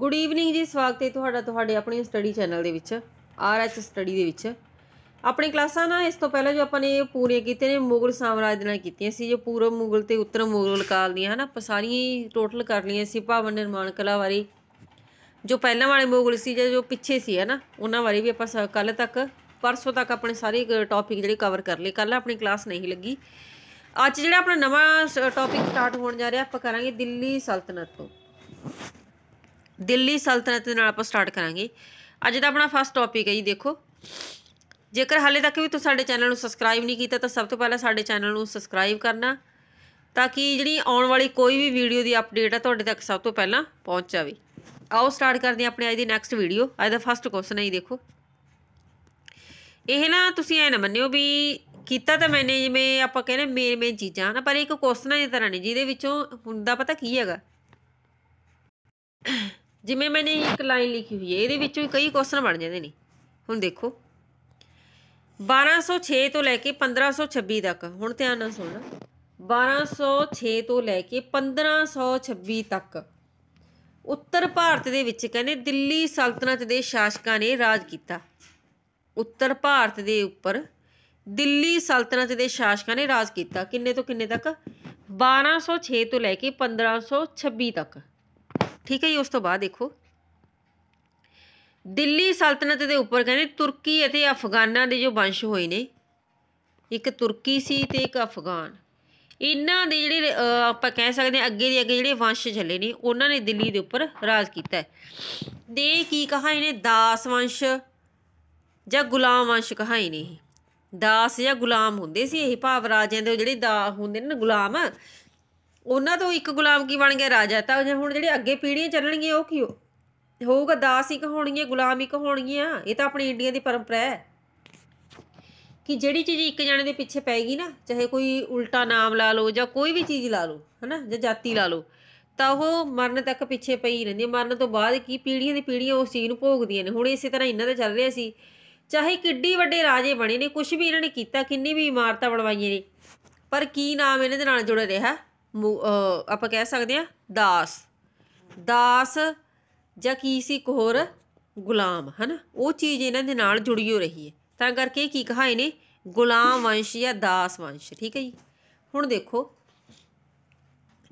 good evening ਜੀ ਸਵਾਗਤ ਹੈ ਤੁਹਾਡਾ ਤੁਹਾਡੇ ਆਪਣੇ ਸਟੱਡੀ ਚੈਨਲ ਦੇ ਵਿੱਚ ਆਰ ਐਚ ਸਟੱਡੀ ਦੇ ਵਿੱਚ ਆਪਣੀ ਕਲਾਸਾਂ ਨਾ ਇਸ ਤੋਂ ਪਹਿਲਾਂ ਜੋ ਆਪਾਂ ਨੇ ਪੂਰੀਆਂ ਕੀਤੀਆਂ ਨੇ ਮੁਗਲ ਸਾਮਰਾਜ ਦੇ ਨਾਲ ਕੀਤੀਆਂ ਸੀ ਜੋ ਪੂਰਬ ਮੁਗਲ ਤੇ ਉੱਤਰ ਮੁਗਲ ਕਾਲ ਦੀਆਂ ਹਨ ਆਪਾਂ ਸਾਰੀਆਂ ਟੋਟਲ ਕਰ ਲਈਆਂ ਸੀ ਭਵਨ ਨਿਰਮਾਣ ਕਲਾ ਬਾਰੇ ਜੋ ਪਹਿਲਾਂ ਵਾਲੇ ਮੁਗਲ ਸੀ ਜਾਂ ਜੋ ਪਿੱਛੇ ਸੀ ਹਨਾ ਉਹਨਾਂ ਬਾਰੇ ਵੀ ਆਪਾਂ ਕੱਲ ਤੱਕ ਪਰਸੋਂ ਤੱਕ ਆਪਣੇ ਸਾਰੇ ਟੌਪਿਕ ਜਿਹੜੇ ਕਵਰ ਕਰ ਲਏ ਕੱਲ ਆਪਣੀ ਕਲਾਸ ਨਹੀਂ ਲੱਗੀ ਅੱਜ ਜਿਹੜਾ ਆਪਣਾ ਨਵਾਂ ਟੌਪਿਕ ਸਟਾਰਟ ਹੋਣ ਜਾ ਰਿਹਾ ਆਪਾਂ ਕਰਾਂਗੇ ਦਿੱਲੀ ਸਲਤਨਤ ਤੋਂ ਦਿੱਲੀ ਸਲਤਨਤ ਦੇ ਨਾਲ ਆਪਾਂ ਸਟਾਰਟ ਕਰਾਂਗੇ ਅੱਜ ਦਾ ਆਪਣਾ ਫਸਟ ਟੌਪਿਕ ਹੈ ਜੀ ਦੇਖੋ ਜੇਕਰ ਹਾਲੇ ਤੱਕ ਵੀ ਤੁਸੀਂ ਸਾਡੇ ਚੈਨਲ ਨੂੰ ਸਬਸਕ੍ਰਾਈਬ ਨਹੀਂ ਕੀਤਾ ਤਾਂ ਸਭ ਤੋਂ ਪਹਿਲਾਂ ਸਾਡੇ ਚੈਨਲ ਨੂੰ ਸਬਸਕ੍ਰਾਈਬ ਕਰਨਾ ਤਾਂ ਕਿ ਜਿਹੜੀ ਆਉਣ ਵਾਲੀ ਕੋਈ ਵੀ ਵੀਡੀਓ ਦੀ ਅਪਡੇਟ ਹੈ ਤੁਹਾਡੇ ਤੱਕ ਸਭ ਤੋਂ ਪਹਿਲਾਂ ਪਹੁੰਚ ਜਾਵੇ ਆਓ ਸਟਾਰਟ ਕਰਦੇ ਹਾਂ ਆਪਣੇ ਅੱਜ ਦੀ ਨੈਕਸਟ ਵੀਡੀਓ ਅੱਜ ਦਾ ਫਸਟ ਕੁਐਸਚਨ ਹੈ ਜੀ ਦੇਖੋ ਇਹ ਨਾ ਤੁਸੀਂ ਐ ਨਾ ਮੰਨਿਓ ਵੀ ਕੀਤਾ ਤਾਂ ਮੈਨੇ ਜਿਵੇਂ ਆਪਾਂ ਕਹਿੰਦੇ ਮੇਨ ਮੇਨ ਚੀਜ਼ਾਂ ਨਾ ਪਰ ਇੱਕ ਕੁਐਸਚਨ ਦੀ ਤਰ੍ਹਾਂ ਨਹੀਂ ਜਿਹਦੇ ਵਿੱਚੋਂ ਹੁੰਦਾ ਪਤਾ ਕੀ ਹੈਗਾ ਜਿਵੇਂ ਮੈਨੇ ਇੱਕ ਲਾਈਨ ਲਿਖੀ ਹੋਈ ਹੈ ਇਹਦੇ ਵਿੱਚੋਂ ਹੀ ਕਈ ਕੁਐਸਚਨ ਬਣ ਜਾਂਦੇ ਨੇ ਹੁਣ ਦੇਖੋ 1206 ਤੋਂ ਲੈ ਕੇ 1526 ਤੱਕ ਹੁਣ ਧਿਆਨ ਨਾਲ ਸੁਣਨਾ 1206 ਤੋਂ ਲੈ ਕੇ 1526 ਤੱਕ ਉੱਤਰ ਭਾਰਤ ਦੇ ਵਿੱਚ ਕਹਿੰਦੇ ਦਿੱਲੀ ਸਲਤਨਤ ਦੇ ਸ਼ਾਸਕਾਂ ਨੇ ਰਾਜ ਕੀਤਾ ਉੱਤਰ ਭਾਰਤ ਦੇ ਉੱਪਰ ਦਿੱਲੀ ਸਲਤਨਤ ਦੇ ਸ਼ਾਸਕਾਂ ਨੇ ਰਾਜ ਕੀਤਾ ਕਿੰਨੇ ਤੋਂ ਕਿੰਨੇ ਤੱਕ 1206 ਤੋਂ ਲੈ ਕੇ 1526 ਤੱਕ ਠੀਕ ਹੈ ਜੀ ਉਸ ਤੋਂ ਬਾਅਦ ਦੇਖੋ ਦਿੱਲੀ ਸਲਤਨਤ ਦੇ ਉੱਪਰ ਕਹਿੰਦੇ ਤੁਰਕੀ ਅਤੇ ਅਫਗਾਨਾਂ ਦੇ ਜੋ ਵੰਸ਼ ਹੋਏ ਨੇ ਇੱਕ ਤੁਰਕੀ ਸੀ ਤੇ ਇੱਕ ਅਫਗਾਨ ਇਹਨਾਂ ਦੇ ਜਿਹੜੇ ਆਪਾਂ ਕਹਿ ਸਕਦੇ ਆ ਅੱਗੇ ਦੇ ਅੱਗੇ ਜਿਹੜੇ ਵੰਸ਼ ਚੱਲੇ ਨੇ ਉਹਨਾਂ ਨੇ ਦਿੱਲੀ ਦੇ ਉੱਪਰ ਰਾਜ ਕੀਤਾ ਦੇ ਕੀ ਕਹਾ ਇਹਨੇ ਦਾਸ ਵੰਸ਼ ਜਾਂ ਗੁਲਾਮ ਵੰਸ਼ ਕਹਾ ਇਹਨੇ ਦਾਸ ਜਾਂ ਗੁਲਾਮ ਹੁੰਦੇ ਸੀ ਇਹ ਭਾਵ ਰਾਜਿਆਂ ਦੇ ਜਿਹੜੇ ਦਾ ਹੁੰਦੇ ਨੇ ਗੁਲਾਮ ਉਹਨਾਂ ਤੋਂ ਇੱਕ ਗੁਲਾਮ ਕੀ ਬਣ ਗਿਆ ਰਾਜਾ ਤਾਂ ਹੁਣ ਜਿਹੜੇ ਅੱਗੇ ਪੀੜ੍ਹੀਆਂ ਚੱਲਣਗੀਆਂ ਉਹ ਕੀ ਹੋਊਗਾ ਦਾਸ ਹੀ ਕਹੋਣਗੇ ਗੁਲਾਮ ਹੀ ਕਹੋਣਗੇ ਇਹ ਤਾਂ ਆਪਣੀ ਇੰਡੀਆ ਦੀ ਪਰੰਪਰਾ ਹੈ ਕਿ ਜਿਹੜੀ ਚੀਜ਼ ਇੱਕ ਜਣੇ ਦੇ ਪਿੱਛੇ ਪੈਗੀ ਨਾ ਚਾਹੇ ਕੋਈ ਉਲਟਾ ਨਾਮ ਲਾ ਲਓ ਜਾਂ ਕੋਈ ਵੀ ਚੀਜ਼ ਲਾ ਲਓ ਹਨਾ ਜਾਂ ਜਾਤੀ ਲਾ ਲਓ ਤਾਂ ਉਹ ਮਰਨ ਤੱਕ ਪਿੱਛੇ ਪਈ ਰਹਿੰਦੀ ਮਰਨ ਤੋਂ ਬਾਅਦ ਕੀ ਪੀੜ੍ਹੀਆਂ ਦੀ ਪੀੜ੍ਹੀਆਂ ਉਸ ਚੀਜ਼ ਨੂੰ ਭੋਗਦੀਆਂ ਨੇ ਹੁਣ ਇਸੇ ਤਰ੍ਹਾਂ ਇਹਨਾਂ ਦਾ ਚੱਲ ਰਿਹਾ ਸੀ ਚਾਹੇ ਕਿੱਡੀ ਵੱਡੇ ਰਾਜੇ ਬਣੇ ਨੇ ਕੁਝ ਵੀ ਇਹਨਾਂ ਨੇ ਕੀਤਾ ਕਿੰਨੀ ਵੀ ਇਮਾਰਤਾਂ ਬਣਵਾਈਆਂ ਨੇ ਪਰ ਕੀ ਨਾਮ ਇਹਨਾਂ ਦੇ ਨਾਲ ਜੁੜੇ ਰਿਹਾ ਆਪਾਂ ਕਹਿ ਸਕਦੇ ਆ ਦਾਸ ਦਾਸ ਜਾਂ ਕੀ ਸੀ ਕੋਹਰ ਗੁਲਾਮ ਹਨਾ ਉਹ ਚੀਜ਼ ਇਹਨਾਂ ਦੇ ਨਾਲ ਜੁੜੀ ਹੋ ਰਹੀ ਹੈ ਤਾਂ ਕਰਕੇ ਕੀ ਕਹਾਏ ਨੇ ਗੁਲਾਮ ਵੰਸ਼ ਜਾਂ ਦਾਸ ਵੰਸ਼ ਠੀਕ ਹੈ ਜੀ ਹੁਣ ਦੇਖੋ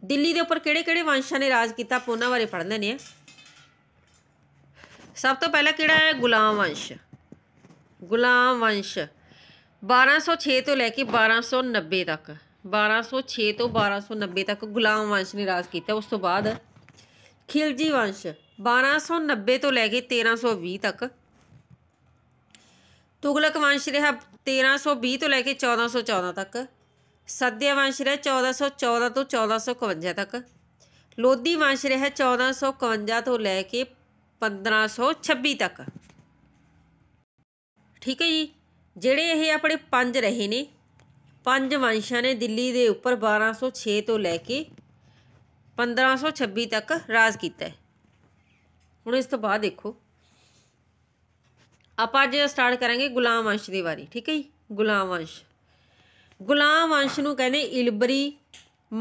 ਦਿੱਲੀ ਦੇ ਉੱਪਰ ਕਿਹੜੇ-ਕਿਹੜੇ ਵੰਸ਼ਾਂ ਨੇ ਰਾਜ ਕੀਤਾ ਆਪਾਂ ਉਹਨਾਂ ਬਾਰੇ ਪੜ੍ਹ ਨੇ ਆ ਸਭ ਤੋਂ ਪਹਿਲਾਂ ਕਿਹੜਾ ਹੈ ਗੁਲਾਮ ਵੰਸ਼ ਗੁਲਾਮ ਵੰਸ਼ 1206 ਤੋਂ ਲੈ ਕੇ 1290 ਤੱਕ 1206 ਤੋਂ 1290 ਤੱਕ ਗੁਲਾਮ ਵੰਸ਼ ਨੇ ਰਾਜ ਕੀਤਾ ਉਸ ਤੋਂ ਬਾਅਦ ਖਿਲਜੀ ਵੰਸ਼ 1290 ਤੋਂ ਲੈ ਕੇ 1320 ਤੱਕ ਤੁਗਲਕ ਵੰਸ਼ ਰਿਹਾ 1320 ਤੋਂ ਲੈ ਕੇ 1414 ਤੱਕ ਸੱਦਿਆ ਵੰਸ਼ ਰਿਹਾ 1414 ਤੋਂ 1451 ਤੱਕ ਲੋਧੀ ਵੰਸ਼ ਰਿਹਾ 1451 ਤੋਂ ਲੈ ਕੇ 1526 ਤੱਕ ਠੀਕ ਹੈ ਜੀ ਜਿਹੜੇ ਇਹ ਆਪਣੇ ਪੰਜ ਰਹੇ ਨੇ ਪੰਜ ਵੰਸ਼ਾਂ ਨੇ ਦਿੱਲੀ ਦੇ ਉੱਪਰ 1206 ਤੋਂ ਲੈ ਕੇ 1526 ਤੱਕ ਰਾਜ ਕੀਤਾ ਹੁਣ ਇਸ ਤੋਂ ਬਾਅਦ ਦੇਖੋ ਆਪਾਂ ਅੱਜ ਸਟਾਰਟ ਕਰਾਂਗੇ ਗੁਲਾਮ ਵੰਸ਼ ਦੀ ਵਾਰੀ ਠੀਕ ਹੈ ਜੀ ਗੁਲਾਮ ਵੰਸ਼ ਗੁਲਾਮ ਵੰਸ਼ ਨੂੰ ਕਹਿੰਦੇ ਇਲਬਰੀ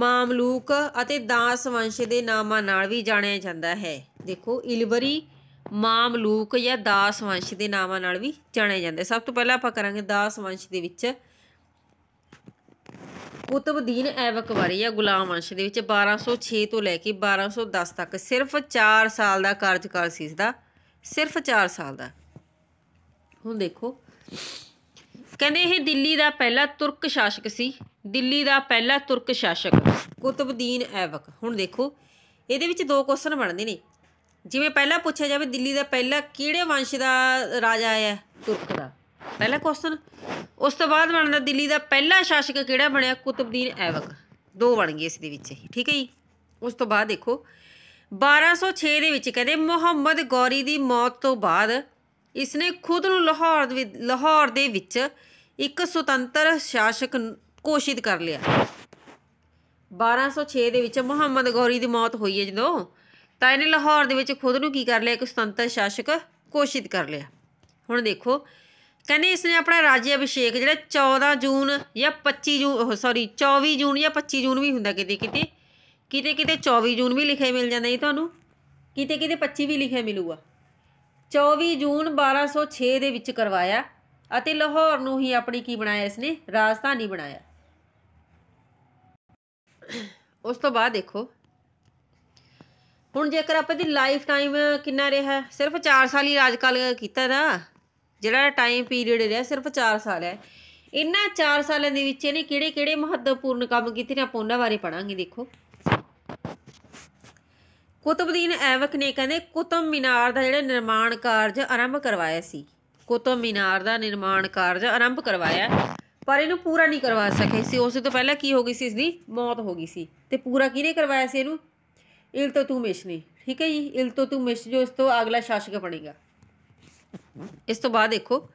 ਮਾਮਲੂਕ ਅਤੇ ਦਾਸ ਵੰਸ਼ ਦੇ ਨਾਮਾਂ ਨਾਲ ਵੀ ਜਾਣਿਆ ਜਾਂਦਾ ਹੈ ਦੇਖੋ ਇਲਬਰੀ ਮਾਮਲੂਕ ਜਾਂ ਦਾਸ ਵੰਸ਼ ਦੇ ਨਾਮਾਂ ਨਾਲ ਵੀ ਜਾਣਿਆ ਜਾਂਦਾ ਸਭ ਤੋਂ ਪਹਿਲਾਂ ਆਪਾਂ ਕਰਾਂਗੇ ਦਾਸ ਵੰਸ਼ ਦੇ ਵਿੱਚ ਕੁਤਬਦੀਨ ਐਬਕ ਆ ਗੁਲਾਮ ਵੰਸ਼ ਦੇ ਵਿੱਚ 1206 ਤੋਂ ਲੈ ਕੇ 1210 ਤੱਕ ਸਿਰਫ 4 ਸਾਲ ਦਾ ਕਾਰਜਕਾਲ ਸੀ ਇਸਦਾ ਸਿਰਫ 4 ਸਾਲ ਦਾ ਹੁਣ ਦੇਖੋ ਕਹਿੰਦੇ ਇਹ ਦਿੱਲੀ ਦਾ ਪਹਿਲਾ ਤੁਰਕ ਸ਼ਾਸਕ ਸੀ ਦਿੱਲੀ ਦਾ ਪਹਿਲਾ ਤੁਰਕ ਸ਼ਾਸਕ ਕੁਤਬਦੀਨ ਐਬਕ ਹੁਣ ਦੇਖੋ ਇਹਦੇ ਵਿੱਚ ਦੋ ਕੁਐਸਚਨ ਬਣਦੇ ਨੇ ਜਿਵੇਂ ਪਹਿਲਾਂ ਪੁੱਛਿਆ ਜਾਵੇ ਦਿੱਲੀ ਦਾ ਪਹਿਲਾ ਕਿਹੜੇ ਵੰਸ਼ ਦਾ ਰਾਜਾ ਆਇਆ ਤੁਰਕ ਦਾ ਪਹਿਲਾ ਕੁਐਸਚਨ ਉਸ ਤੋਂ ਬਾਅਦ ਬਣਦਾ ਦਿੱਲੀ ਦਾ ਪਹਿਲਾ ਸ਼ਾਸਕ ਕਿਹੜਾ ਬਣਿਆ ਕੁਤਬਦੀਨ ਐਬਕ ਦੋ ਬਣ ਗਏ ਇਸ ਦੇ ਵਿੱਚ ਠੀਕ ਹੈ ਜੀ ਉਸ ਤੋਂ ਬਾਅਦ ਦੇਖੋ 1206 ਦੇ ਵਿੱਚ ਕਹਿੰਦੇ ਮੁਹੰਮਦ ਗੌਰੀ ਦੀ ਮੌਤ ਤੋਂ ਬਾਅਦ ਇਸ ਨੇ ਖੁਦ ਨੂੰ ਲਾਹੌਰ ਦੇ ਲਾਹੌਰ ਦੇ ਵਿੱਚ ਇੱਕ ਸੁਤੰਤਰ ਸ਼ਾਸਕ ਘੋਸ਼ਿਤ ਕਰ ਲਿਆ 1206 ਦੇ ਵਿੱਚ ਮੁਹੰਮਦ ਗੌਰੀ ਦੀ ਮੌਤ ਹੋਈ ਹੈ ਜਦੋਂ ਤਾਂ ਇਹਨੇ ਲਾਹੌਰ ਦੇ ਵਿੱਚ ਖੁਦ ਨੂੰ ਕੀ ਕਰ ਲਿਆ ਇੱਕ ਸੁਤੰਤਰ ਸ਼ਾਸਕ ਘੋਸ਼ਿਤ ਕਰ ਲਿਆ ਹੁਣ ਦੇਖੋ ਕਹਿੰਦੇ ਇਸ ਨੇ ਆਪਣਾ ਰਾਜ ਅਭਿਸ਼ੇਕ ਜਿਹੜਾ 14 ਜੂਨ ਜਾਂ 25 ਜੂਨ ਸੌਰੀ 24 ਜੂਨ ਜਾਂ 25 ਜੂਨ ਵੀ ਹੁੰਦਾ ਕਿਤੇ ਕਿਤੇ ਕਿਤੇ ਕਿਤੇ 24 ਜੂਨ ਵੀ ਲਿਖਿਆ ਮਿਲ ਜਾਂਦਾ ਜੀ ਤੁਹਾਨੂੰ ਕਿਤੇ ਕਿਤੇ 25 ਵੀ ਲਿਖਿਆ ਮਿਲੂਗਾ 24 ਜੂਨ 1206 ਦੇ ਵਿੱਚ ਕਰਵਾਇਆ ਅਤੇ ਲਾਹੌਰ ਨੂੰ ਹੀ ਆਪਣੀ ਕੀ ਬਣਾਇਆ ਇਸ ਨੇ ਰਾਜਧਾਨੀ ਬਣਾਇਆ ਉਸ ਤੋਂ ਬਾਅਦ ਦੇਖੋ ਹੁਣ ਜੇਕਰ ਆਪਾਂ ਦੀ ਲਾਈਫ ਟਾਈਮ ਕਿੰਨਾ ਰਿਹਾ ਸਿਰਫ 4 ਸਾਲ ਹੀ ਰਾਜਕਾਲ ਕੀਤਾ ਨਾ ਜਿਹੜਾ ਟਾਈਮ ਪੀਰੀਅਡ ਰਿਹਾ ਸਿਰਫ 4 ਸਾਲ ਹੈ ਇਹਨਾਂ 4 ਸਾਲਾਂ ਦੇ ਵਿੱਚ ਇਹਨੇ ਕਿਹੜੇ-ਕਿਹੜੇ ਮਹੱਤਵਪੂਰਨ ਕੰਮ ਕੀਤੇ ਨੇ ਆਪਾਂ ਉਹਨਾਂ ਬਾਰੇ ਪੜਾਂਗੇ ਦੇਖੋ ਕੁਤਬਦੀਨ ਐਵਕ ਨੇ ਕਹਿੰਦੇ ਕੁਤਬ ਮিনার ਦਾ ਜਿਹੜਾ ਨਿਰਮਾਣ ਕਾਰਜ ਆਰੰਭ ਕਰਵਾਇਆ ਸੀ ਕੁਤਬ ਮিনার ਦਾ ਨਿਰਮਾਣ ਕਾਰਜ ਆਰੰਭ ਕਰਵਾਇਆ ਪਰ ਇਹਨੂੰ ਪੂਰਾ ਨਹੀਂ ਕਰਵਾ ਸਕੇ ਸੀ ਉਸ ਤੋਂ ਪਹਿਲਾਂ ਕੀ ਹੋ ਗਈ ਸੀ ਇਸ ਦੀ ਮੌਤ ਹੋ ਗਈ ਸੀ ਤੇ ਪੂਰਾ ਕਿਹਨੇ ਕਰਵਾਇਆ ਸੀ ਇਹਨੂੰ ਇਲਤਤੂਮਿਸ਼ ਨੇ ਠੀਕ ਹੈ ਜੀ ਇਲਤਤੂਮਿਸ਼ ਜੋ ਇਸ ਤੋਂ ਅਗਲਾ ਸ਼ਾਸਕ ਬਣੇਗਾ ਇਸ ਤੋਂ ਬਾਅਦ ਦੇਖੋ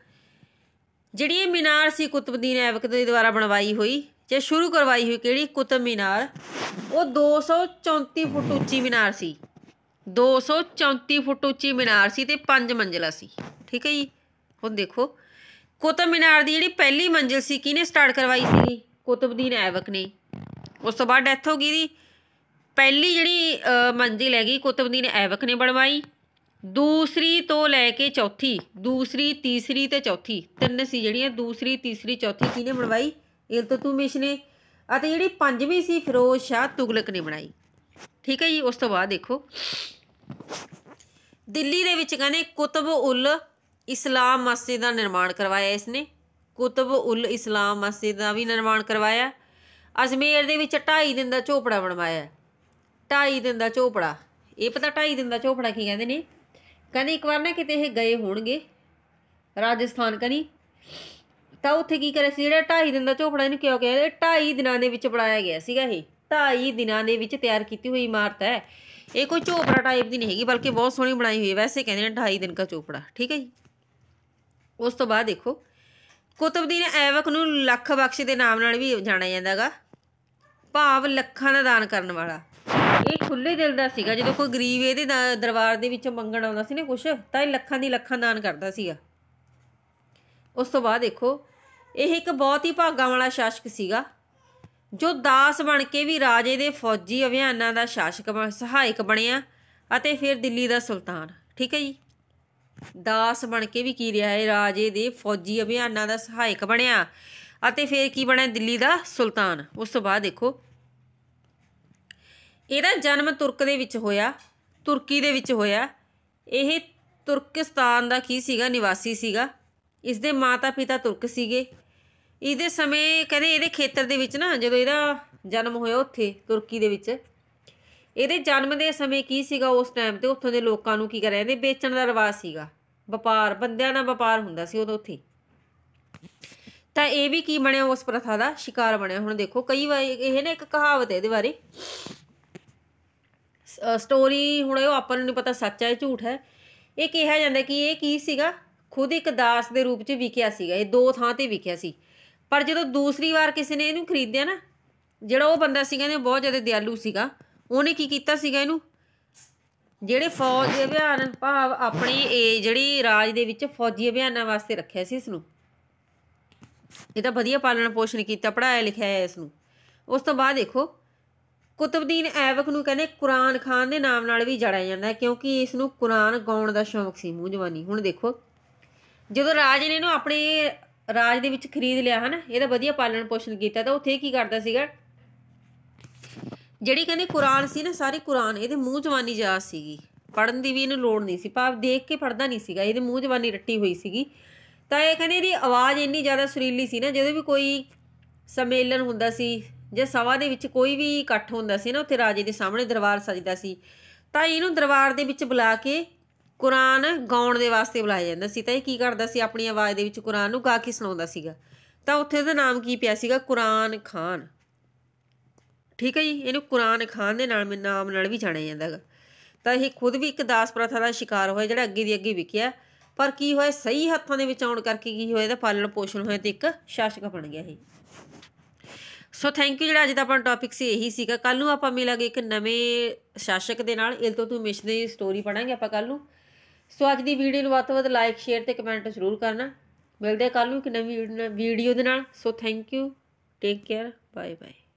ਜਿਹੜੀ ਇਹ ਮੀਨਾਰ ਸੀ ਕੁਤਬਦੀਨ ਐਬਕ ਦੇ ਦੁਆਰਾ ਬਣਵਾਈ ਹੋਈ ਜਾਂ ਸ਼ੁਰੂ ਕਰਵਾਈ ਹੋਈ ਕਿਹੜੀ ਕੁਤਬ ਮੀਨਾਰ ਉਹ 234 ਫੁੱਟ ਉੱਚੀ ਮੀਨਾਰ ਸੀ 234 ਫੁੱਟ ਉੱਚੀ ਮੀਨਾਰ ਸੀ ਤੇ 5 ਮੰਜ਼ਲਾ ਸੀ ਠੀਕ ਹੈ ਜੀ ਹੁਣ ਦੇਖੋ ਕੁਤਬ ਮੀਨਾਰ ਦੀ ਜਿਹੜੀ ਪਹਿਲੀ ਮੰਜ਼ਲ ਸੀ ਕਿਹਨੇ ਸਟਾਰਟ ਕਰਵਾਈ ਸੀ ਕੁਤਬਦੀਨ ਐਬਕ ਨੇ ਉਸ ਤੋਂ ਬਾਅਦ ਡੈਥ ਹੋ ਗਈ ਦੀ ਪਹਿਲੀ ਜਿਹੜੀ ਮੰਜ਼ਿਲ ਹੈਗੀ ਕੁਤਬਦੀਨ ਐਬਕ ਨੇ ਬਣਵਾਈ ਦੂਸਰੀ ਤੋਂ ਲੈ ਕੇ ਚੌਥੀ ਦੂਸਰੀ ਤੀਸਰੀ ਤੇ ਚੌਥੀ ਤਿੰਨ ਸੀ ਜਿਹੜੀਆਂ ਦੂਸਰੀ ਤੀਸਰੀ ਚੌਥੀ ਕਿਹਨੇ ਬਣਵਾਈ ਇਲਤੁਤਮੀਸ਼ ਨੇ ਅਤੇ ਜਿਹੜੀ ਪੰਜਵੀਂ ਸੀ ਫਿਰੋਜ਼ ਸ਼ਾਹ ਤੁਗਲਕ ਨੇ ਬਣਾਈ ਠੀਕ ਹੈ ਜੀ ਉਸ ਤੋਂ ਬਾਅਦ ਦੇਖੋ ਦਿੱਲੀ ਦੇ ਵਿੱਚ ਕਹਿੰਦੇ ਕੁਤਬ ਉਲ ਇਸਲਾਮ ਮਸਜਿਦ ਦਾ ਨਿਰਮਾਣ ਕਰਵਾਇਆ ਇਸਨੇ ਕੁਤਬ ਉਲ ਇਸਲਾਮ ਮਸਜਿਦ ਦਾ ਵੀ ਨਿਰਮਾਣ ਕਰਵਾਇਆ ਅਜਮੇਰ ਦੇ ਵਿੱਚ 2.5 ਦਿਨ ਦਾ ਝੋਪੜਾ ਬਣਵਾਇਆ 2.5 ਦਿਨ ਦਾ ਝੋਪੜਾ ਇਹ ਪਤਾ 2.5 ਦਿਨ ਦਾ ਝੋਪੜਾ ਕੀ ਕਹਿੰਦੇ ਨੇ ਕਹਿੰਦੇ ਇੱਕ ਵਾਰ ਨਾ ਕਿਤੇ ਇਹ ਗਏ ਹੋਣਗੇ ਰਾਜਸਥਾਨ ਕਨੀ ਤਾਂ ਉੱਥੇ ਕੀ ਕਰੇ ਸੀ ਜਿਹੜਾ 2.5 ਦਿਨ ਦਾ ਝੋਪੜਾ ਇਹਨੂੰ ਕਿਉਂ ਕਹਿੰਦੇ 2.5 ਦਿਨਾਂ ਦੇ ਵਿੱਚ ਬਣਾਇਆ ਗਿਆ ਸੀਗਾ ਇਹ 2.5 ਦਿਨਾਂ ਦੇ ਵਿੱਚ ਤਿਆਰ ਕੀਤੀ ਹੋਈ ਇਮਾਰਤ ਹੈ ਇਹ ਕੋਈ ਝੋਪੜਾ ਟਾਈਪ ਦੀ ਨਹੀਂ ਹੈਗੀ ਬਲਕਿ ਬਹੁਤ ਸੋਹਣੀ ਬਣਾਈ ਹੋਈ ਹੈ ਵੈਸੇ ਕਹਿੰਦੇ ਨੇ 2.5 ਦਿਨ ਦਾ ਝੋਪੜਾ ਠੀਕ ਹੈ ਜੀ ਉਸ ਤੋਂ ਬਾਅਦ ਦੇਖੋ ਕੁਤਬਦੀਨ ਐਵਕ ਨੂੰ ਲੱਖ ਬਖਸ਼ ਦੇ ਨਾਮ ਨਾਲ ਵੀ ਜਾਣਿਆ ਜਾਂਦਾਗਾ ਭਾਵ ਲੱਖਾਂ ਦਾ ਦਾਨ ਕਰਨ ਵਾਲਾ ਇਹ ਖੁੱਲੇ ਦਿਲ ਦਾ ਸੀਗਾ ਜਦੋਂ ਕੋਈ ਗਰੀਬ ਇਹਦੇ ਦਰਬਾਰ ਦੇ ਵਿੱਚ ਮੰਗਣ ਆਉਂਦਾ ਸੀ ਨਾ ਕੁਛ ਤਾਂ ਇਹ ਲੱਖਾਂ ਦੀ ਲੱਖਾਂ ਦਾਨ ਕਰਦਾ ਸੀਗਾ ਉਸ ਤੋਂ ਬਾਅਦ ਦੇਖੋ ਇਹ ਇੱਕ ਬਹੁਤ ਹੀ ਭਾਗਾ ਵਾਲਾ ਸ਼ਾਸਕ ਸੀਗਾ ਜੋ ਦਾਸ ਬਣ ਕੇ ਵੀ ਰਾਜੇ ਦੇ ਫੌਜੀ ਅਭਿਆਨਾਂ ਦਾ ਸ਼ਾਸਕ ਸਹਾਇਕ ਬਣਿਆ ਅਤੇ ਫਿਰ ਦਿੱਲੀ ਦਾ ਸੁਲਤਾਨ ਠੀਕ ਹੈ ਜੀ ਦਾਸ ਬਣ ਕੇ ਵੀ ਕੀ ਰਿਹਾ ਹੈ ਰਾਜੇ ਦੇ ਫੌਜੀ ਅਭਿਆਨਾਂ ਦਾ ਸਹਾਇਕ ਬਣਿਆ ਅਤੇ ਫਿਰ ਕੀ ਬਣਿਆ ਦਿੱਲੀ ਦਾ ਸੁਲਤਾਨ ਉਸ ਤੋਂ ਬਾਅਦ ਦੇਖੋ ਇਹਦਾ ਜਨਮ ਤੁਰਕ ਦੇ ਵਿੱਚ ਹੋਇਆ ਤੁਰਕੀ ਦੇ ਵਿੱਚ ਹੋਇਆ ਇਹ ਤੁਰਕਿਸਤਾਨ ਦਾ ਕੀ ਸੀਗਾ ਨਿਵਾਸੀ ਸੀਗਾ ਇਸ ਦੇ ਮਾਤਾ ਪਿਤਾ ਤੁਰਕ ਸੀਗੇ ਇਹਦੇ ਸਮੇਂ ਕਹਿੰਦੇ ਇਹਦੇ ਖੇਤਰ ਦੇ ਵਿੱਚ ਨਾ ਜਦੋਂ ਇਹਦਾ ਜਨਮ ਹੋਇਆ ਉੱਥੇ ਤੁਰਕੀ ਦੇ ਵਿੱਚ ਇਹਦੇ ਜਨਮ ਦੇ ਸਮੇਂ ਕੀ ਸੀਗਾ ਉਸ ਟਾਈਮ ਤੇ ਉੱਥੋਂ ਦੇ ਲੋਕਾਂ ਨੂੰ ਕੀ ਕਰਿਆ ਇਹਦੇ ਵੇਚਣ ਦਾ ਰਿਵਾਜ ਸੀਗਾ ਵਪਾਰ ਬੰਦਿਆਂ ਦਾ ਵਪਾਰ ਹੁੰਦਾ ਸੀ ਉਦੋਂ ਉੱਥੇ ਤਾਂ ਇਹ ਵੀ ਕੀ ਬਣਿਆ ਉਸ ਪ੍ਰਥਾ ਦਾ ਸ਼ਿਕਾਰ ਬਣਿਆ ਹੁਣ ਦੇਖੋ ਕਈ ਵਾਰ ਇਹ ਨਾ ਇੱਕ ਕਹਾਵਤ ਹੈ ਇਹਦੇ ਬਾਰੇ ਸਟੋਰੀ ਹੁਣ ਇਹ ਆਪਾਂ ਨੂੰ ਨਹੀਂ ਪਤਾ ਸੱਚ ਹੈ ਝੂਠ ਹੈ ਇਹ ਕਿਹਾ ਜਾਂਦਾ ਕਿ ਇਹ ਕੀ ਸੀਗਾ ਖੁਦ ਇੱਕ ਦਾਸ ਦੇ ਰੂਪ 'ਚ ਵਿਕਿਆ ਸੀਗਾ ਇਹ ਦੋ ਥਾਂ ਤੇ ਵਿਕਿਆ ਸੀ ਪਰ ਜਦੋਂ ਦੂਸਰੀ ਵਾਰ ਕਿਸੇ ਨੇ ਇਹਨੂੰ ਖਰੀਦਿਆ ਨਾ ਜਿਹੜਾ ਉਹ ਬੰਦਾ ਸੀਗਾ ਨੇ ਬਹੁਤ ਜ਼ਿਆਦਾ ਦਿਆਲੂ ਸੀਗਾ ਉਹਨੇ ਕੀ ਕੀਤਾ ਸੀਗਾ ਇਹਨੂੰ ਜਿਹੜੇ ਫੌਜ ਦੇ ਅਭਿਆਨ ਭਾਵ ਆਪਣੀ ਇਹ ਜਿਹੜੀ ਰਾਜ ਦੇ ਵਿੱਚ ਫੌਜੀ ਅਭਿਆਨਾਂ ਵਾਸਤੇ ਰੱਖਿਆ ਸੀ ਇਸ ਨੂੰ ਇਹ ਤਾਂ ਵਧੀਆ ਪਾਲਣ ਪੋਸ਼ਣ ਕੀਤਾ ਪੜਾਇਆ ਲਿਖਿਆ ਇਸ ਨੂੰ ਉਸ ਤੋਂ ਬਾਅਦ ਦੇਖੋ ਕੁਤਬਦੀਨ ਐਵਕ ਨੂੰ ਕਹਿੰਦੇ ਕੁਰਾਨ ਖਾਨ ਦੇ ਨਾਮ ਨਾਲ ਵੀ ਜਾਣਿਆ ਜਾਂਦਾ ਕਿਉਂਕਿ ਇਸ ਨੂੰ ਕੁਰਾਨ ਗਾਉਣ ਦਾ ਸ਼ੌਂਕ ਸੀ ਮੂੰਹ ਜਵਾਨੀ ਹੁਣ ਦੇਖੋ ਜਦੋਂ ਰਾਜ ਨੇ ਇਹਨੂੰ ਆਪਣੇ ਰਾਜ ਦੇ ਵਿੱਚ ਖਰੀਦ ਲਿਆ ਹਨ ਇਹਦਾ ਵਧੀਆ ਪਾਲਣ ਪੋਸ਼ਣ ਕੀਤਾ ਤਾਂ ਉੱਥੇ ਕੀ ਕਰਦਾ ਸੀਗਾ ਜਿਹੜੀ ਕਹਿੰਦੇ ਕੁਰਾਨ ਸੀ ਨਾ ਸਾਰੇ ਕੁਰਾਨ ਇਹਦੇ ਮੂੰਹ ਜਵਾਨੀ ਜਾ ਸੀਗੀ ਪੜਨ ਦੀ ਵੀ ਇਹਨੂੰ ਲੋੜ ਨਹੀਂ ਸੀ ਭਾਵ ਦੇਖ ਕੇ ਪੜਦਾ ਨਹੀਂ ਸੀਗਾ ਇਹਦੇ ਮੂੰਹ ਜਵਾਨੀ ਰੱਟੀ ਹੋਈ ਸੀਗੀ ਤਾਂ ਇਹ ਕਹਿੰਦੇ ਇਹਦੀ ਆਵਾਜ਼ ਇੰਨੀ ਜ਼ਿਆਦਾ ਸੁਰੀਲੀ ਸੀ ਨਾ ਜਦੋਂ ਵੀ ਕੋਈ ਸਮੇਲਨ ਹੁੰਦਾ ਸੀ ਜੇ ਸਵਾ ਦੇ ਵਿੱਚ ਕੋਈ ਵੀ ਇਕੱਠ ਹੁੰਦਾ ਸੀ ਨਾ ਉੱਥੇ ਰਾਜੇ ਦੇ ਸਾਹਮਣੇ ਦਰਬਾਰ ਸਜਦਾ ਸੀ ਤਾਂ ਇਹਨੂੰ ਦਰਬਾਰ ਦੇ ਵਿੱਚ ਬੁਲਾ ਕੇ ਕੁਰਾਨ ਗਾਉਣ ਦੇ ਵਾਸਤੇ ਬੁਲਾਇਆ ਜਾਂਦਾ ਸੀ ਤਾਂ ਇਹ ਕੀ ਕਰਦਾ ਸੀ ਆਪਣੀ ਆਵਾਜ਼ ਦੇ ਵਿੱਚ ਕੁਰਾਨ ਨੂੰ ਗਾ ਕੇ ਸੁਣਾਉਂਦਾ ਸੀਗਾ ਤਾਂ ਉੱਥੇ ਦਾ ਨਾਮ ਕੀ ਪਿਆ ਸੀਗਾ ਕੁਰਾਨ ਖਾਨ ਠੀਕ ਹੈ ਜੀ ਇਹਨੂੰ ਕੁਰਾਨ ਖਾਨ ਦੇ ਨਾਲ ਮੇ ਨਾਮ ਨਾਲ ਵੀ ਜਾਣਿਆ ਜਾਂਦਾ ਹੈਗਾ ਤਾਂ ਇਹ ਖੁਦ ਵੀ ਇੱਕ ਦਾਸ ਪ੍ਰਥਾ ਦਾ ਸ਼ਿਕਾਰ ਹੋਇਆ ਜਿਹੜਾ ਅੱਗੇ ਦੀ ਅੱਗੇ ਵਿਕਿਆ ਪਰ ਕੀ ਹੋਇਆ ਸਹੀ ਹੱਥਾਂ ਦੇ ਵਿੱਚ ਆਉਣ ਕਰਕੇ ਕੀ ਹੋਇਆ ਇਹਦਾ ਪਾਲਣ ਪੋਸ਼ਣ ਹੋਇਆ ਤੇ ਇੱਕ ਸ਼ਾਸਕ ਬਣ ਗਿਆ ਇਹ ਸੋ ਥੈਂਕ ਯੂ ਜਿਹੜਾ ਅੱਜ ਦਾ ਆਪਣਾ ਟੌਪਿਕ ਸੀ ਇਹੀ ਸੀਗਾ ਕੱਲ ਨੂੰ ਆਪਾਂ ਮਿਲਾਂਗੇ ਇੱਕ ਨਵੇਂ ਸ਼ਾਸਕ ਦੇ ਨਾਲ ਇਲ ਤੋਂ ਤੂੰ ਮਿਸ਼ ਦੀ ਸਟੋਰੀ ਪੜਾਂਗੇ ਆਪਾਂ ਕੱਲ ਨੂੰ ਸੋ ਅੱਜ ਦੀ ਵੀਡੀਓ ਨੂੰ ਵੱਧ ਤੋਂ ਵੱਧ ਲਾਈਕ ਸ਼ੇਅਰ ਤੇ ਕਮੈਂਟ ਜ਼ਰੂਰ ਕਰਨਾ ਮਿਲਦੇ ਕੱਲ ਨੂੰ ਇੱਕ ਨਵੀਂ ਵੀਡੀਓ ਦੇ ਨਾਲ so thank you take care bye bye